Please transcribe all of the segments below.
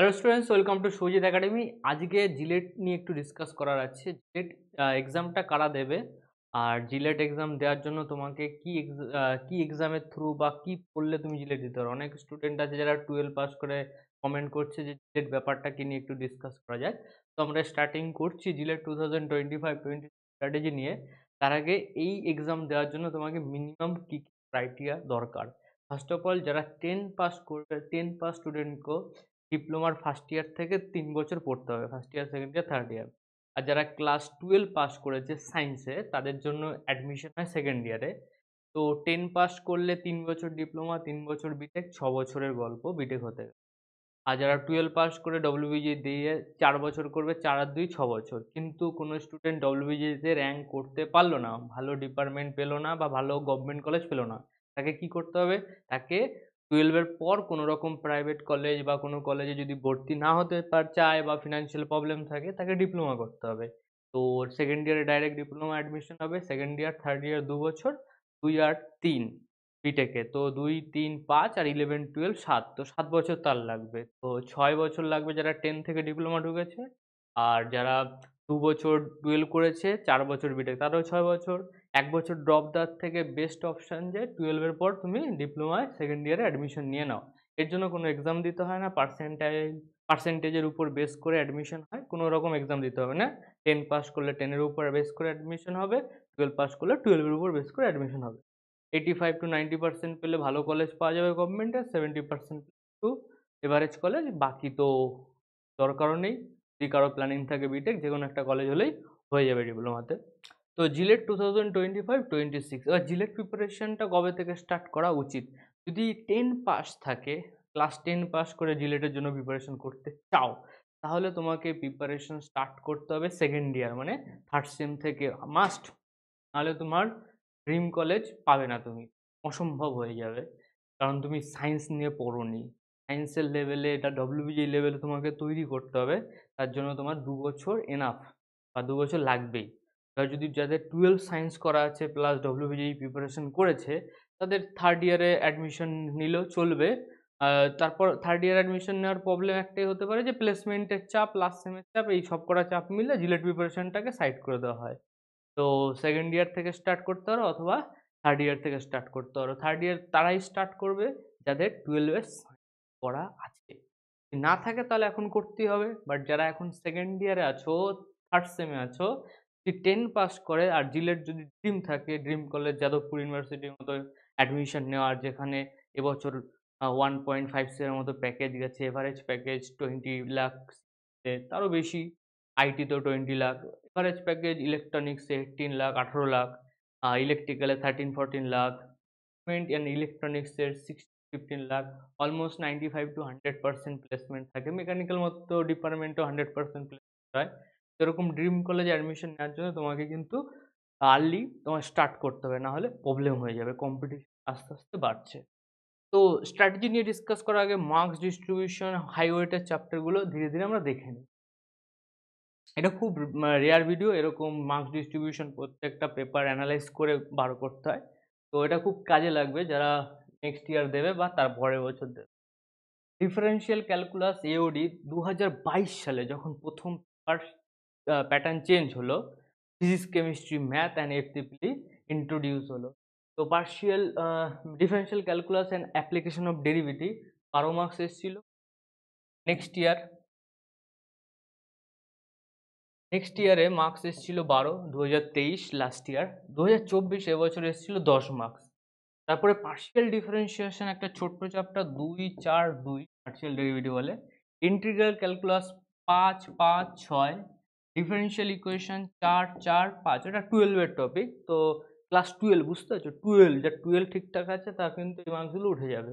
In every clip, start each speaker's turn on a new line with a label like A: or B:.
A: hello students welcome to Sujit academy আজকে জিলেট নিয়ে একটু ডিসকাস করার আছে জিলেট এক্সামটা কারা দেবে আর জিলেট এক্সাম দেওয়ার জন্য তোমাকে কি কি এক্সামের থ্রু বা কি পড়লে তুমি জিলেট দিতে পারো অনেক স্টুডেন্ট আছে যারা টুয়েলভ পাস করে কমেন্ট করছে যে জিলেট ব্যাপারটাকে নিয়ে একটু ডিসকাস করা যায় তো আমরা স্টার্টিং করছি JELET two thousand twenty five twenty strategy নিয়ে তার আগে এই এক্সাম দেওয়ার জন্য তোমাকে মিনিমাম কী ক্রাইটেরিয়া দরকার ফার্স্ট অফ অল যারা টেন পাস করবে টেন পাস স্টুডেন্টকে ডিপ্লোমার ফার্স্ট ইয়ার থেকে তিন বছর পড়তে হবে first year second year third year আর যারা ক্লাস টুয়েলভ পাস করেছে সায়েন্সে তাদের জন্য অ্যাডমিশন হয় সেকেন্ড ইয়ারে তো টেন পাস করলে তিন বছর ডিপ্লোমা তিন বছর বিটেক ছ বছরের গল্প বিটেক হতে আর যারা টুয়েলভ পাস করে ডব্লিউবিজি দিয়ে চার বছর করবে চার আর দুই ছ বছর কিন্তু কোনো স্টুডেন্ট ডব্লিউবিজিতে র্যাঙ্ক করতে পারলো না ভালো ডিপার্টমেন্ট পেলো না বা ভালো গভর্নমেন্ট কলেজ পেলো না তাকে কি করতে হবে তাকে টুয়েলভের পর কোনো রকম প্রাইভেট কলেজ বা কোনো কলেজে যদি ভর্তি না হতে পার চায় বা ফিনান্সিয়াল প্রবলেম থাকে তাকে ডিপ্লোমা করতে হবে তো সেকেন্ড ইয়ারে ডাইরেক্ট ডিপ্লোমা অ্যাডমিশন হবে সেকেন্ড ইয়ার থার্ড ইয়ার দু বছর দুই আর তিন বিটেকে তো দুই তিন পাঁচ আর ইলেভেন টুয়েলভ সাত তো সাত বছর তার লাগবে তো ছয় বছর লাগবে যারা টেন থেকে ডিপ্লোমা ঢুকেছে আর যারা দু বছর টুয়েলভ করেছে চার বছর বিটেক তারও ছয় বছর এক বছর ড্রপ দেওয়ার থেকে বেস্ট অপশান যে টুয়েলভের পর তুমি ডিপ্লোমায় সেকেন্ড ইয়ারে অ্যাডমিশন নিয়ে নাও এর জন্য কোনো এক্সাম দিতে হয় না পার্সেন্টাইল পার্সেন্টেজের উপর বেস করে অ্যাডমিশন হয় কোনো রকম এক্সাম দিতে হবে না টেন পাস করলে টেনের উপর বেস করে অ্যাডমিশন হবে টুয়েলভ পাস করলে টুয়েলভের উপর বেস করে অ্যাডমিশন হবে eighty five to ninety percent পেলে ভালো কলেজ পাওয়া যাবে গভর্নমেন্টের seventy percent to average college বাকি তো দরকারও নেই যদি কারো প্ল্যানিং থাকে বিটেক যে কোনো একটা কলেজ হলেই হয়ে যাবে ডিপ্লোমাতে তো JELET two thousand twenty five twenty six এবার জিলেট প্রিপারেশনটা কবে থেকে স্টার্ট করা উচিত যদি টেন পাস থাকে ক্লাস টেন পাস করে জিলেটের জন্য প্রিপারেশন করতে চাও তাহলে তোমাকে প্রিপারেশন স্টার্ট করতে হবে সেকেন্ড ইয়ার মানে থার্ড সেম থেকে মাস্ট নাহলে তোমার ড্রিম কলেজ পাবে না তুমি অসম্ভব হয়ে যাবে কারণ তুমি সায়েন্স নিয়ে পড়োনি সায়েন্সের লেভেলে এটা ডব্লিউবিজি লেভেলে তোমাকে তৈরি করতে হবে তার জন্য তোমার দু বছর এনাফ বা দু বছর লাগবেই যদি যাদের টুয়েলভ সায়েন্স করা আছে প্লাস ডব্লিউবিজিই প্রিপারেশন করেছে তাদের থার্ড ইয়ারে অ্যাডমিশন নিলেও চলবে তারপর থার্ড ইয়ার অ্যাডমিশন নেওয়ার প্রবলেম একটাই হতে পারে যে প্লেসমেন্টের চাপ লাস্ট সেমের চাপ এই সব করা চাপ মিলে জিলেট প্রিপারেশনটাকে সাইড করে দেওয়া হয় তো সেকেন্ড ইয়ার থেকে স্টার্ট করতে পারো অথবা থার্ড ইয়ার থেকে স্টার্ট করতে পারো থার্ড ইয়ার তারাই স্টার্ট করবে যাদের টুয়েলভে করা আছে না থাকে তাহলে এখন করতেই হবে বাট যারা এখন সেকেন্ড ইয়ারে আছো থার্ড সেমে আছো যে টেন পাস করে আর জিলের যদি ড্রিম থাকে ড্রিম কলেজ যাদবপুর ইউনিভার্সিটির মতো অ্যাডমিশন নেওয়ার যেখানে এবছর ওয়ান পয়েন্ট ফাইভ সিয়ার মতো প্যাকেজ গেছে এভারেজ প্যাকেজ টোয়েন্টি লাখ তারও বেশি আইটিতেও টোয়েন্টি লাখ এভারেজ প্যাকেজ ইলেকট্রনিক্সে এইটিন লাখ আঠেরো লাখ ইলেকট্রিক্যালে thirteen fourteen lakh placement and ইলেকট্রনিক্সের sixty fifteen lakh almost ninety five to hundred percent placement থাকে মেকানিক্যাল মতো ডিপার্টমেন্টেও হান্ড্রেড পার্সেন্ট প্লেসমেন্ট হয় সেরকম ড্রিম কলেজে অ্যাডমিশন নেওয়ার জন্য তোমাকে কিন্তু আর্লি তোমার স্টার্ট করতে হবে না হলে প্রবলেম হয়ে যাবে কম্পিটিশন আস্তে আস্তে বাড়ছে তো স্ট্র্যাটেজি নিয়ে ডিসকাস করার আগে মার্কস ডিস্ট্রিবিউশন হাইওয়েটের চ্যাপ্টারগুলো ধীরে ধীরে আমরা দেখে নিই এটা খুব রেয়ার মানে ভিডিও এরকম মার্কস ডিস্ট্রিবিউশন প্রত্যেকটা পেপার অ্যানালাইজ করে বার করতে হয় তো এটা খুব কাজে লাগবে যারা নেক্সট ইয়ার দেবে বা তার পরের বছর দেবে ডিফারেন্সিয়াল ক্যালকুলাস এওডি দু সালে যখন প্রথম ফার্স্ট প্যাটার্ন চেঞ্জ হলো physics chemistry math and FTP introduce হলো তো partial differential calculus and application of derivative বারো মার্কস এসেছিল নেক্সট ইয়ার নেক্সট ইয়ারে মার্কস এসেছিল বারো দু হাজার তেইশ লাস্ট ইয়ার দু হাজার চব্বিশ এবছর এসেছিল দশ মার্কস তারপরে পার্শিয়াল ডিফারেন্সিয়েশন একটা ছোট্ট চাপটা দুই চার দুই পার্শিয়াল ডেরিভেটিভ বলে ইন্টিগ্রাল ক্যালকুলাস পাঁচ পাঁচ ছয় ডিফারেনশিয়াল ইকুয়েশন চার চার পাঁচ এটা টুয়েলভের টপিক তো ক্লাস টুয়েলভ বুঝতে পারছো টুয়েলভ যা টুয়েলভ ঠিকঠাক আছে তা কিন্তু এই মার্কসগুলো উঠে যাবে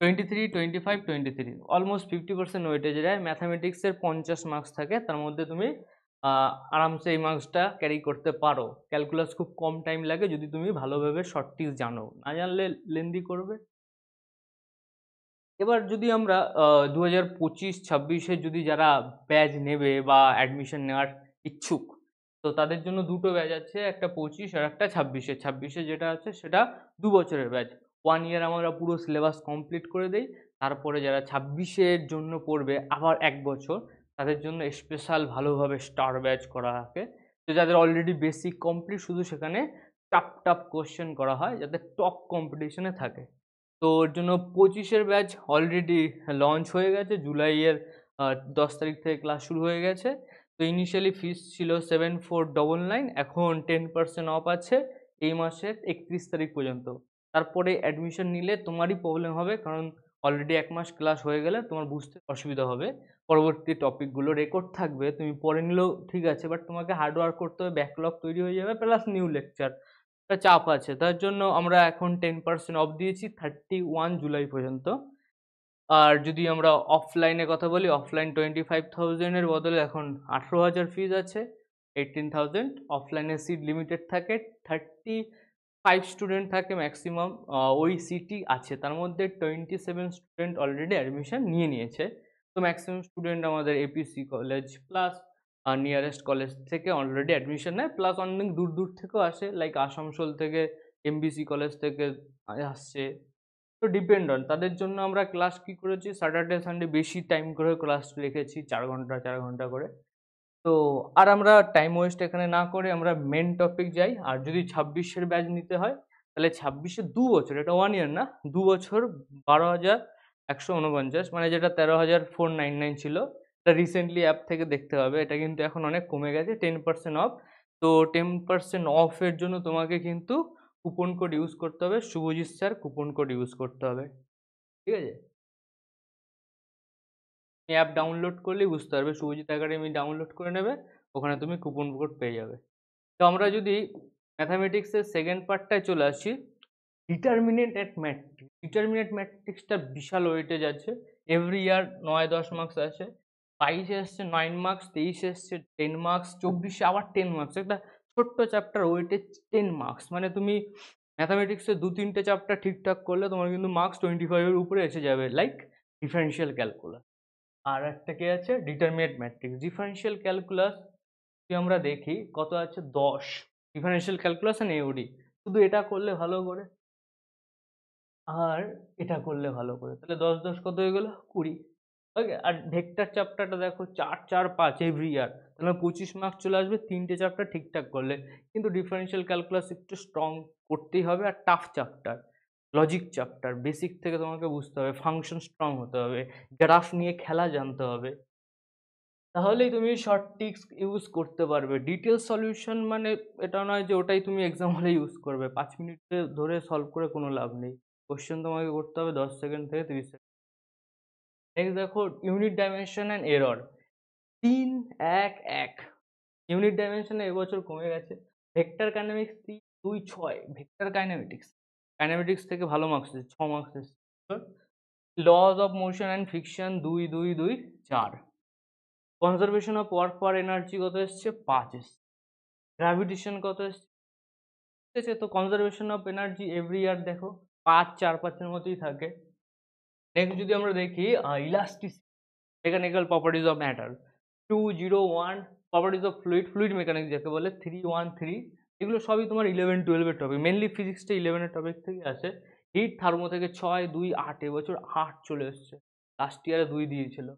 A: twenty three twenty five twenty three almost fifty percent weightage দেয় ম্যাথামেটিক্সের পঞ্চাশ মার্কস থাকে তার মধ্যে তুমি আরামসে এই মার্কসটা ক্যারি করতে পারো ক্যালকুলাস খুব কম টাইম লাগে যদি তুমি ভালোভাবে শর্ট টিক্স জানো না জানলে লেন্দি করবে এবার যদি আমরা দু হাজার পঁচিশ ছাব্বিশে যদি যারা ব্যাচ নেবে বা অ্যাডমিশন নেওয়ার ইচ্ছুক তো তাদের জন্য দুটো ব্যাচ আছে একটা পঁচিশ আর একটা ছাব্বিশে ছাব্বিশে যেটা আছে সেটা দু বছরের ব্যাচ ওয়ান ইয়ার আমরা পুরো সিলেবাস কমপ্লিট করে দেই তারপরে যারা ছাব্বিশের জন্য পড়বে আবার এক বছর তাদের জন্য স্পেশাল ভালোভাবে স্টার ব্যাচ করা থাকে তো যাদের অলরেডি বেসিক কমপ্লিট শুধু সেখানে টাপ টাপ কোশ্চেন করা হয় যাতে টপ কম্পিটিশনে থাকে তো ওর জন্য পঁচিশের ব্যাচ অলরেডি লঞ্চ হয়ে গেছে জুলাইয়ের দশ তারিখ থেকে ক্লাস শুরু হয়ে গেছে তো ইনিশিয়ালি ফিস ছিল সেভেন ফোর ডবল নাইন এখন টেন পার্সেন্ট অফ আছে এই মাসের একত্রিশ তারিখ পর্যন্ত তারপরে অ্যাডমিশন নিলে তোমারই প্রবলেম হবে কারণ অলরেডি এক মাস ক্লাস হয়ে গেলে তোমার বুঝতে অসুবিধা হবে পরবর্তী টপিকগুলো রেকর্ড থাকবে তুমি পড়ে নিলেও ঠিক আছে বাট তোমাকে হার্ডওয়ার্ক করতে হবে ব্যাকলগ তৈরি হয়ে যাবে প্লাস নিউ লেকচার একটা চাপ আছে তার জন্য আমরা এখন টেন পার্সেন্ট অফ দিয়েছি থার্টি ওয়ান জুলাই পর্যন্ত আর যদি আমরা অফলাইনে কথা বলি অফলাইন টোয়েন্টি ফাইভ থাউজেন্ডের বদলে এখন আঠেরো হাজার ফিজ আছে এইটিন থাউজেন্ড অফলাইনে সিট লিমিটেড থাকে থার্টি ফাইভ স্টুডেন্ট থাকে ম্যাক্সিমাম ওই সিটি আছে তার মধ্যে twenty seven student already admission নিয়ে নিয়েছে তো ম্যাক্সিমাম স্টুডেন্ট আমাদের এপিসি কলেজ প্লাস আর নিয়ারেস্ট কলেজ থেকে অলরেডি অ্যাডমিশন নেয় প্লাস অনেক দূর দূর থেকেও আসে লাইক আসামসোল থেকে এমবিসি কলেজ থেকে আসছে তো ডিপেন্ড অন তাদের জন্য আমরা ক্লাস কি করেছি স্যাটারডে সানডে বেশি টাইম করে ক্লাস রেখেছি চার ঘন্টা চার ঘন্টা করে তো আর আমরা টাইম ওয়েস্ট এখানে না করে আমরা মেন টপিক যাই আর যদি ছাব্বিশের ব্যাচ নিতে হয় তাহলে ছাব্বিশে দু বছর এটা ওয়ান ইয়ার না দু বছর বারো হাজার একশো উনপঞ্চাশ মানে যেটা তেরো হাজার ফোর নাইন নাইন ছিল এটা রিসেন্টলি অ্যাপ থেকে দেখতে হবে এটা কিন্তু এখন অনেক কমে গেছে টেন পার্সেন্ট অফ তো টেন পার্সেন্ট অফের জন্য তোমাকে কিন্তু কুপন কোড ইউজ করতে হবে Subhajit sir coupon code use করতে হবে ঠিক আছে অ্যাপ ডাউনলোড করলেই বুঝতে পারবে শুভজিৎ একাডেমি ডাউনলোড করে নেবে ওখানে তুমি কুপন কোড পেয়ে যাবে তো আমরা যদি ম্যাথামেটিক্সের সেকেন্ড পার্টটায় চলে আসি ডিটারমিনেট অ্যাট ম্যাট্রিক্স ডিটারমিনেট ম্যাট্রিক্সটা বিশাল ওয়েটেজ আছে এভরি ইয়ার নয় দশ মার্কস আছে বাইশে এসছে নাইন মার্কস তেইশে এসছে টেন মার্কস চব্বিশে আবার টেন মার্কস একটা ছোট্ট চ্যাপ্টার ওয়েটে টেন মার্কস মানে তুমি ম্যাথামেটিক্সে দু তিনটে চ্যাপ্টার ঠিকঠাক করলে তোমার কিন্তু মার্কস টোয়েন্টি ফাইভের উপরে এসে যাবে লাইক ডিফারেন্সিয়াল ক্যালকুলাস আর একটা কে আছে ডিটারমিনেট ম্যাট্রিক্স ডিফারেন্সিয়াল ক্যালকুলাস যদি আমরা দেখি কত আছে দশ ডিফারেন্সিয়াল ক্যালকুলাস অ্যান্ড এওডি শুধু এটা করলে ভালো করে আর এটা করলে ভালো করে তাহলে দশ দশ কত হয়ে গেলো কুড়ি ওকে আর ভেক্টর চ্যাপ্টারটা দেখো চার চার পাঁচ এভরি ইয়ার তাহলে পঁচিশ মার্কস চলে আসবে তিনটে চ্যাপ্টার ঠিকঠাক করলে কিন্তু ডিফারেন্সিয়াল ক্যালকুলাস একটু স্ট্রং করতেই হবে আর tough chapter logic chapter basic থেকে তোমাকে বুঝতে হবে ফাংশন স্ট্রং হতে হবে গ্রাফ নিয়ে খেলা জানতে হবে তাহলেই তুমি শর্ট টিক্স ইউজ করতে পারবে ডিটেল সলিউশন মানে এটা নয় যে ওটাই তুমি এক্সাম হলে ইউজ করবে পাঁচ মিনিটে ধরে সলভ করে কোনো লাভ নেই কোশ্চেন তোমাকে করতে হবে দশ সেকেন্ড থেকে তিরিশ সেকেন্ড নেক্সট দেখো ইউনিট ডাইমেনশন অ্যান্ড এরর তিন এক এক ইউনিট ডাইমেনশন এবছর কমে গেছে ভেক্টর কাইনামিক্স তিন দুই ছয় ভেক্টর কাইনামেটিক্স কাইনামেটিক্স থেকে ভালো মার্কস এসেছে ছ মার্কস এসেছে laws of motion and friction দুই দুই দুই চার conservation of work power energy কত এসছে পাঁচ এসছে গ্র্যাভিটেশন কত এসছে ঠিক আছে তো conservation of energy every year দেখো পাঁচ চার পাঁচের মতোই থাকে নেক্সট যদি আমরা দেখি elasticity mechanical properties of matter two zero one properties of fluid fluid mechanics যাকে বলে থ্রি ওয়ান থ্রি এগুলো সবই তোমার ইলেভেন টুয়েলভের টপিক মেনলি ফিজিক্সটা ইলেভেনের টপিক থেকে আছে হিট থার্মো থেকে ছয় দুই আট এবছর আট চলে এসছে লাস্ট ইয়ারে দুই দিয়েছিল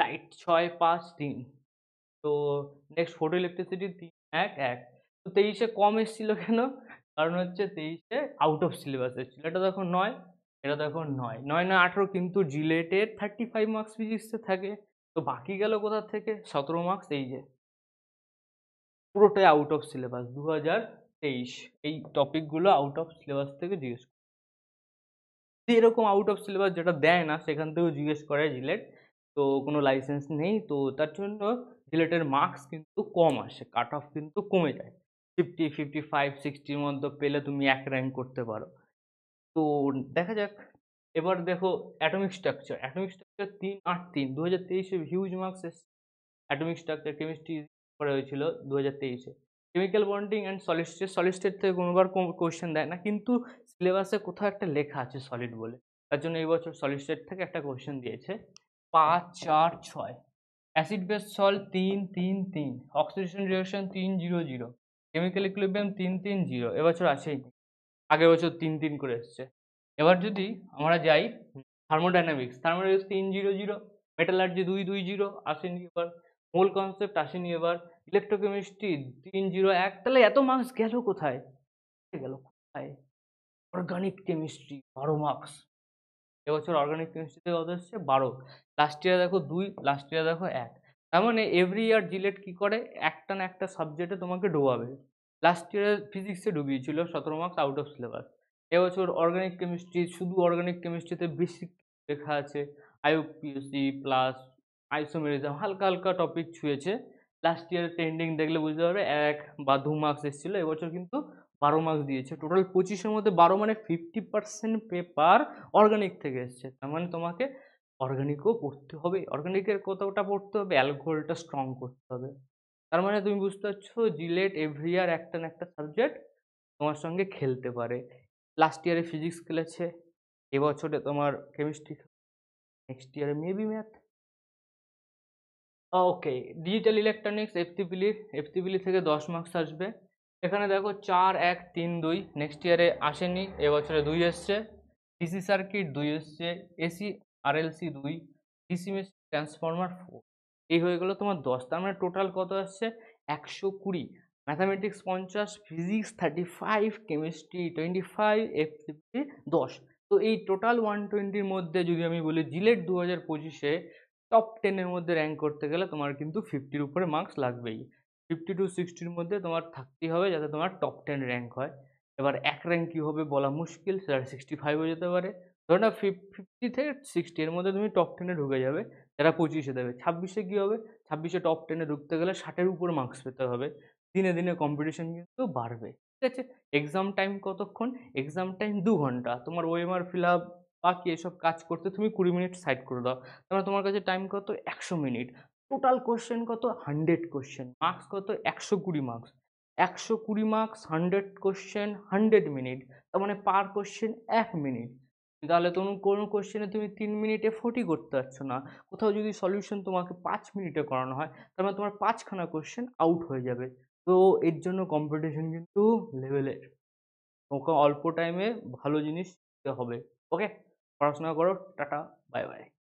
A: লাইট ছয় পাঁচ তিন তো নেক্সট ফোটো ইলেকট্রিসিটি তিন এক এক তো তেইশে কম এসেছিলো কেন কারণ হচ্ছে তেইশে আউট অফ সিলেবাস এসেছিলো এটা এখন নয় এটা দেখো নয় নয় নয় আঠেরো কিন্তু জিলেটের থার্টি ফাইভ মার্কস ফিজিক্সে থাকে তো বাকি গেল কোথা থেকে সতেরো মার্কস এই যে পুরোটাই আউট অফ সিলেবাস দু হাজার তেইশ এই টপিকগুলো আউট অফ সিলেবাস থেকে জিজ্ঞেস করে এরকম আউট অফ সিলেবাস যেটা দেয় না সেখান থেকেও জিজ্ঞেস করে জিলেট তো কোনো লাইসেন্স নেই তো তার জন্য জিলেটের মার্কস কিন্তু কম আসে কাট অফ কিন্তু কমে যায় ফিফটি ফিফটি ফাইভ সিক্সটির মধ্যে পেলে তুমি এক র্যাঙ্ক করতে পারো তো দেখা যাক এবার দেখো অ্যাটমিক স্ট্রাকচার অ্যাটমিক স্ট্রাকচার তিন আট তিন দু হাজার তেইশে হিউজ মার্কস এসছে অ্যাটমিক স্ট্রাকচার কেমিস্ট্রি করা হয়েছিল দু হাজার তেইশে chemical bonding and solid state solid state থেকে কোনোবার কোয়েশ্চেন দেয় না কিন্তু সিলেবাসে কোথাও একটা লেখা আছে সলিড বলে তার জন্য এই বছর সলিড স্টেট থেকে একটা কোয়েশ্চেন দিয়েছে পাঁচ চার ছয় অ্যাসিড বেস সল তিন তিন তিন অক্সিডেশন রিয়াকশন তিন জিরো জিরো কেমিক্যাল ইকুইলিব্রিয়াম তিন তিন জিরো এবছর আছেই আগের বছর তিন তিন করে এসছে এবার যদি আমরা যাই থার্মোডাইনামিক্স থার্মোডাইনামিক্স তিন জিরো জিরো মেটালার্জি দুই দুই জিরো আসেনি এবার মূল কনসেপ্ট আসেনি এবার ইলেকট্রোকেমিস্ট্রি তিন জিরো এক তাহলে এত মার্কস গেল কোথায় গেল কোথায় অর্গানিক কেমিস্ট্রি বারো মার্কস এবছর অর্গানিক কেমিস্ট্রিতে কত এসছে বারো লাস্ট ইয়ার দেখো দুই লাস্ট ইয়ার দেখো এক তার মানে এভরি ইয়ার জিলেট কী করে একটা না একটা সাবজেক্টে তোমাকে ডোবাবে লাস্ট ইয়ারে ফিজিক্সে ডুবিয়েছিল সতেরো মার্কস আউট অফ সিলেবাস এবছর অর্গানিক কেমিস্ট্রি শুধু অর্গানিক কেমিস্ট্রিতে বেসিক লেখা আছে আইওপিএসি প্লাস আইসোমেরিজম হালকা হালকা টপিক ছুঁয়েছে লাস্ট ইয়ারের ট্রেন্ডিং দেখলে বুঝতে পারবে এক বা দু মার্কস এসেছিলো এবছর কিন্তু বারো মার্কস দিয়েছে টোটাল পঁচিশের মধ্যে বারো মানে ফিফটি পার্সেন্ট পেপার অর্গানিক থেকে এসছে তার মানে তোমাকে অর্গানিকও পড়তে হবে অর্গানিকের কতটা পড়তে হবে অ্যালকোহলটা স্ট্রং করতে হবে তার মানে তুমি বুঝতে পারছো জিলেট এভরি ইয়ার একটা না একটা সাবজেক্ট তোমার সঙ্গে খেলতে পারে লাস্ট ইয়ারে ফিজিক্স খেলেছে এবছরে তোমার কেমিস্ট্রি নেক্সট ইয়ারে maybe math okay digital electronics এফতিপিলি এফতিপিলি থেকে দশ মার্কস আসবে এখানে দেখো চার এক তিন দুই নেক্সট ইয়ারে আসেনি এবছরে দুই এসছে ডিসি সার্কিট দুই এসছে এসি আর এলসি দুই ডিসি মেস ট্রান্সফরমার ফোর এই হয়ে গেলো তোমার দশ তার মানে টোটাল কত আসছে একশো কুড়ি ম্যাথামেটিক্স পঞ্চাশ physics thirty five chemistry twenty five FCP দশ তো এই টোটাল ওয়ান টোয়েন্টির মধ্যে যদি আমি বলি জিলেট দু হাজার পঁচিশে টপ টেনের মধ্যে র্যাঙ্ক করতে গেলে তোমার কিন্তু ফিফটির উপরে মার্কস লাগবেই ফিফটি টু সিক্সটির মধ্যে তোমার থাকতেই হবে যাতে তোমার টপ টেন র্যাঙ্ক হয় এবার এক র্যাঙ্ক কী হবে বলা মুশকিল সেটা সিক্সটি ফাইভও যেতে পারে ধরো না ফিফটি থেকে সিক্সটি এর মধ্যে তুমি টপ টেনে ঢুকে যাবে যারা পঁচিশে দেবে ছাব্বিশে কী হবে ছাব্বিশে টপ টেনে ঢুকতে গেলে ষাটের উপর মার্কস পেতে হবে দিনে দিনে কম্পিটিশন কিন্তু বাড়বে ঠিক আছে এক্সাম টাইম কতক্ষণ এক্সাম টাইম দু ঘন্টা তোমার আর ফিল আপ বাকি এসব কাজ করতে তুমি কুড়ি মিনিট সাইড করে দাও তাহলে তোমার কাছে টাইম কত একশো মিনিট টোটাল কোশ্চেন কত হান্ড্রেড কোশ্চেন মার্কস কত একশো কুড়ি মার্কস একশো কুড়ি marks hundred question hundred minute তার মানে পার কোশ্চেন এক মিনিট তাহলে তো কোনো কোশ্চেনে তুমি তিন মিনিটে ফোর্টি করতে পারছো না কোথাও যদি সলিউশন তোমাকে পাঁচ মিনিটে করানো হয় তাহলে মানে তোমার পাঁচখানা কোশ্চেন আউট হয়ে যাবে তো এর জন্য কম্পিটিশন কিন্তু লেভেলের তোমাকে অল্প টাইমে ভালো জিনিস হবে ওকে পড়াশোনা করো টাটা বাই বাই